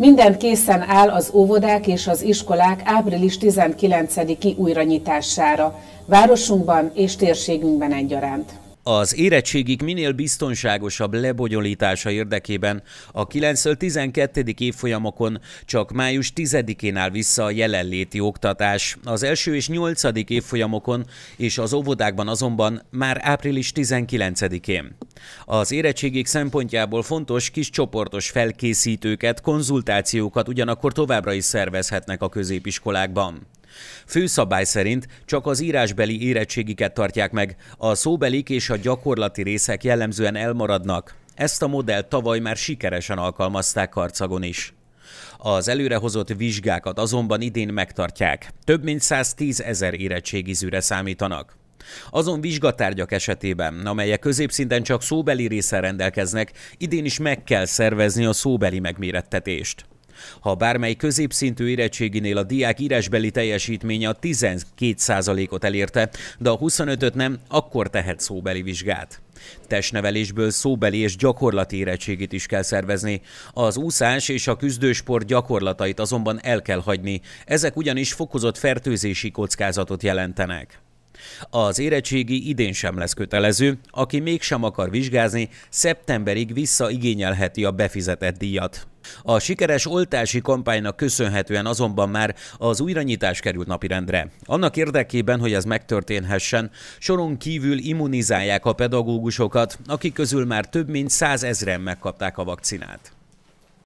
Minden készen áll az óvodák és az iskolák április 19-i újranyitására, városunkban és térségünkben egyaránt az érettségig minél biztonságosabb lebonyolítása érdekében a 9-12. évfolyamokon csak május 10-én áll vissza a jelenléti oktatás. Az első és 8. évfolyamokon és az óvodákban azonban már április 19-én. Az érettségig szempontjából fontos kis csoportos felkészítőket, konzultációkat ugyanakkor továbbra is szervezhetnek a középiskolákban. Főszabály szerint csak az írásbeli érettségiket tartják meg, a szóbelik és a gyakorlati részek jellemzően elmaradnak. Ezt a modellt tavaly már sikeresen alkalmazták Karcagon is. Az előrehozott vizsgákat azonban idén megtartják. Több mint 110 ezer érettségizőre számítanak. Azon vizsgatárgyak esetében, amelyek középszinten csak szóbeli részen rendelkeznek, idén is meg kell szervezni a szóbeli megmérettetést. Ha bármely középszintű érettséginél a diák írásbeli teljesítménye a 12%-ot elérte, de a 25-öt nem, akkor tehet szóbeli vizsgát. Testnevelésből szóbeli és gyakorlati érettségit is kell szervezni. Az úszás és a küzdősport gyakorlatait azonban el kell hagyni, ezek ugyanis fokozott fertőzési kockázatot jelentenek. Az érettségi idén sem lesz kötelező, aki mégsem akar vizsgázni, szeptemberig visszaigényelheti a befizetett díjat. A sikeres oltási kampánynak köszönhetően azonban már az újranyitás került napirendre. Annak érdekében, hogy ez megtörténhessen, soron kívül immunizálják a pedagógusokat, akik közül már több mint százezren megkapták a vakcinát.